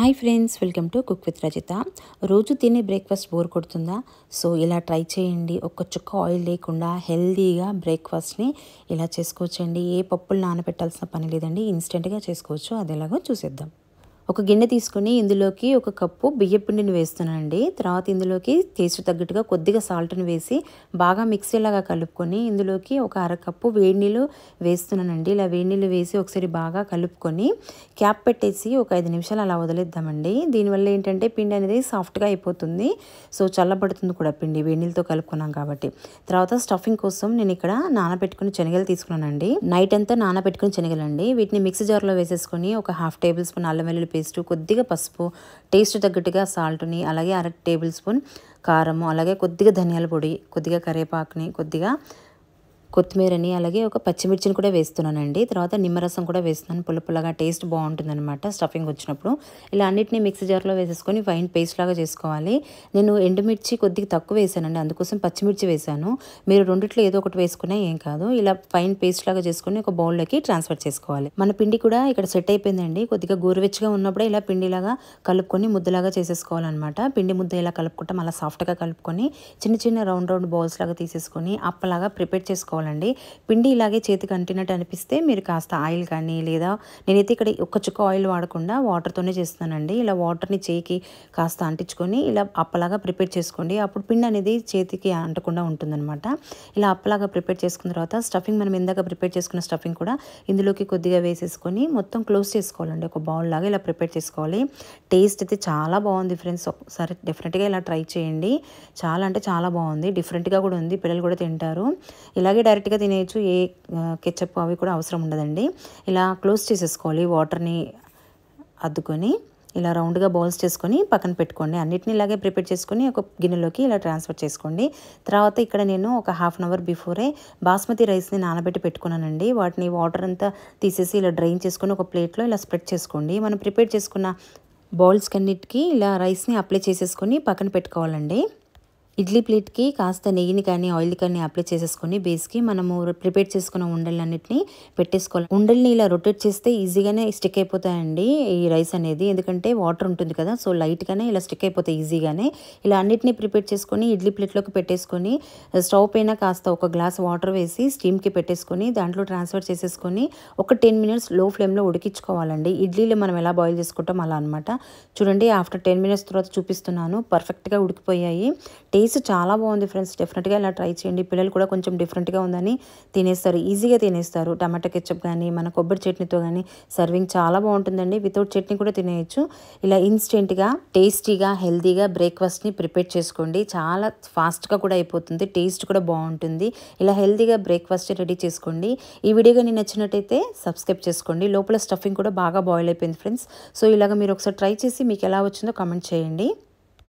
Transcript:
hi friends welcome to cook with Rajitha రోజు తినే breakfast bore కొడుతుందా సో ఇలా ట్రై చేయండి ఒక్క చుక్క ఆయిల్ లేకుండా హెల్దీగా బ్రేక్ఫాస్ట్ని ఇలా చేసుకోవచ్చండి ఏ పప్పులు నానబెట్టాల్సిన పని లేదండి ఇన్స్టెంట్గా చేసుకోవచ్చు అది ఎలాగో చూసేద్దాం ఒక గిన్నె తీసుకుని ఇందులోకి ఒక కప్పు బియ్యపిండిని వేస్తున్నానండి తర్వాత ఇందులోకి టేస్ట్ తగ్గట్టుగా కొద్దిగా సాల్ట్ని వేసి బాగా మిక్సీలాగా కలుపుకొని ఇందులోకి ఒక అరకప్పు వేడి నీళ్ళు వేస్తున్నానండి ఇలా వేడి నీళ్ళు వేసి ఒకసారి బాగా కలుపుకొని క్యాప్ పెట్టేసి ఒక ఐదు నిమిషాలు అలా వదిలేద్దామండి దీనివల్ల ఏంటంటే పిండి అనేది సాఫ్ట్గా అయిపోతుంది సో చల్లబడుతుంది కూడా పిండి వేడి నీళ్ళతో కలుపుకున్నాం కాబట్టి తర్వాత స్టఫింగ్ కోసం నేను ఇక్కడ నానబెట్టుకుని శనగలు తీసుకున్నానండి నైట్ అంతా నానబెట్టుకుని శనగలండి వీటిని మిక్సీ జార్లో వేసేసుకొని ఒక హాఫ్ టేబుల్ స్పూన్ అల్లం వెల్లుల్లి పేస్టు కొద్దిగా పసుపు టేస్ట్ తగ్గట్టుగా సాల్ట్ని అలాగే అర టేబుల్ స్పూన్ కారము అలాగే కొద్దిగా ధనియాల పొడి కొద్దిగా కరివేపాకుని కొద్దిగా కొత్తిమీరని అలాగే ఒక పచ్చిమిర్చిని కూడా వేస్తున్నానండి తర్వాత నిమ్మరసం కూడా వేస్తున్నాను పుల్ల పుల్లగా టేస్ట్ బాగుంటుందన్నమాట స్టఫింగ్ వచ్చినప్పుడు ఇలా అన్నిటిని మిక్సీ జార్లో వేసేసుకొని ఫైన్ పేస్ట్ లాగా చేసుకోవాలి నేను ఎండుమిర్చి కొద్దిగా తక్కువ వేసానండి అందుకోసం పచ్చిమిర్చి వేసాను మీరు రెండిట్లో ఏదో ఒకటి వేసుకున్నా ఏం కాదు ఇలా ఫైన్ పేస్ట్ లాగా చేసుకుని ఒక బౌల్లోకి ట్రాన్స్ఫర్ చేసుకోవాలి మన పిండి కూడా ఇక్కడ సెట్ అయిపోయిందండి కొద్దిగా గోరువెచ్చగా ఉన్నప్పుడే ఇలా పిండిలాగా కలుపుకొని ముద్దలాగా చేసేసుకోవాలన్నమాట పిండి ముద్ద ఇలా కలుపుకుంటాం అలా సాఫ్ట్గా కలుపుకొని చిన్న చిన్న రౌండ్ రౌండ్ బౌల్స్ లాగా తీసేసుకొని అప్పలాగా ప్రిపేర్ చేసుకోవాలి చేసుకోవాలండి పిండి ఇలాగే చేతికి అంటినట్టు అనిపిస్తే మీరు కాస్త ఆయిల్ కానీ లేదా నేనైతే ఇక్కడ ఒక్క చుక్క ఆయిల్ వాడకుండా వాటర్తోనే చేస్తున్నానండి ఇలా వాటర్ని చేయికి కాస్త అంటించుకొని ఇలా అప్పలాగా ప్రిపేర్ చేసుకోండి అప్పుడు పిండి అనేది చేతికి అంటకుండా ఉంటుందన్నమాట ఇలా అప్పలాగా ప్రిపేర్ చేసుకున్న తర్వాత స్టఫింగ్ మనం ఇందాక ప్రిపేర్ చేసుకున్న స్టఫింగ్ కూడా ఇందులోకి కొద్దిగా వేసేసుకొని మొత్తం క్లోజ్ చేసుకోవాలండి ఒక బౌల్ లాగా ఇలా ప్రిపేర్ చేసుకోవాలి టేస్ట్ అయితే చాలా బాగుంది ఫ్రెండ్స్ ఒకసారి డెఫినెట్గా ఇలా ట్రై చేయండి చాలా అంటే చాలా బాగుంది డిఫరెంట్గా కూడా ఉంది పిల్లలు కూడా తింటారు ఇలాగే డైరెక్ట్గా తినేయచ్చు ఏ కెచ్చప్ అవి కూడా అవసరం ఉండదండి ఇలా క్లోజ్ చేసేసుకోవాలి వాటర్ని అద్దుకొని ఇలా రౌండ్గా బౌల్స్ చేసుకొని పక్కన పెట్టుకోండి అన్నిటిని ఇలాగే ప్రిపేర్ చేసుకొని ఒక గిన్నెలోకి ఇలా ట్రాన్స్ఫర్ చేసుకోండి తర్వాత ఇక్కడ నేను ఒక half an hour before basmati రైస్ని నానబెట్టి పెట్టుకున్నానండి వాటిని వాటర్ అంతా తీసేసి ఇలా డ్రైన్ చేసుకొని ఒక ప్లేట్లో ఇలా స్ప్రెడ్ చేసుకోండి మనం ప్రిపేర్ చేసుకున్న బౌల్స్కి అన్నిటికీ ఇలా రైస్ని అప్లై చేసేసుకొని పక్కన పెట్టుకోవాలండి ఇడ్లీ ప్లేట్కి కాస్త నెయ్యిని కానీ ఆయిల్ కానీ అప్లై చేసేసుకొని బేస్కి మనము ప్రిపేర్ చేసుకున్న ఉండలన్నింటినీ పెట్టేసుకోవాలి ఉండల్ని ఇలా రొటేట్ చేస్తే ఈజీగానే స్టిక్ అయిపోతాయండి ఈ రైస్ అనేది ఎందుకంటే వాటర్ ఉంటుంది కదా సో లైట్గానే ఇలా స్టిక్ అయిపోతాయి ఈజీగానే ఇలా అన్నిటినీ ప్రిపేర్ చేసుకొని ఇడ్లీ ప్లేట్లోకి పెట్టేసుకొని స్టవ్ పైన కాస్త ఒక గ్లాస్ వాటర్ వేసి స్టీమ్కి పెట్టేసుకొని దాంట్లో ట్రాన్స్ఫర్ చేసేసుకొని ఒక టెన్ మినిట్స్ లో ఫ్లేమ్లో ఉడికించుకోవాలండి ఇడ్లీలు మనం ఎలా బాయిల్ చేసుకుంటాం అలా అనమాట చూడండి ఆఫ్టర్ టెన్ మినిట్స్ తర్వాత చూపిస్తున్నాను పర్ఫెక్ట్గా ఉడికిపోయాయి టేస్ట్ రైస్ చాలా బాగుంది ఫ్రెండ్స్ డెఫినెట్గా ఇలా ట్రై చేయండి పిల్లలు కూడా కొంచెం డిఫరెంట్గా ఉందని తినేస్తారు ఈజీగా తినేస్తారు టమాటా కెచ్చప్ కానీ మన కొబ్బరి చట్నీతో కానీ సర్వింగ్ చాలా బాగుంటుందండి వితౌట్ చట్నీ కూడా తినేయచ్చు ఇలా ఇన్స్టెంట్గా టేస్టీగా హెల్తీగా బ్రేక్ఫాస్ట్ని ప్రిపేర్ చేసుకోండి చాలా ఫాస్ట్గా కూడా అయిపోతుంది టేస్ట్ కూడా బాగుంటుంది ఇలా హెల్తీగా బ్రేక్ఫాస్ట్ రెడీ చేసుకోండి ఈ వీడియో కానీ నచ్చినట్టయితే సబ్స్క్రైబ్ చేసుకోండి లోపల స్టఫింగ్ కూడా బాగా బాయిల్ అయిపోయింది ఫ్రెండ్స్ సో ఇలాగ మీరు ఒకసారి ట్రై చేసి మీకు ఎలా వచ్చిందో కమెంట్ చేయండి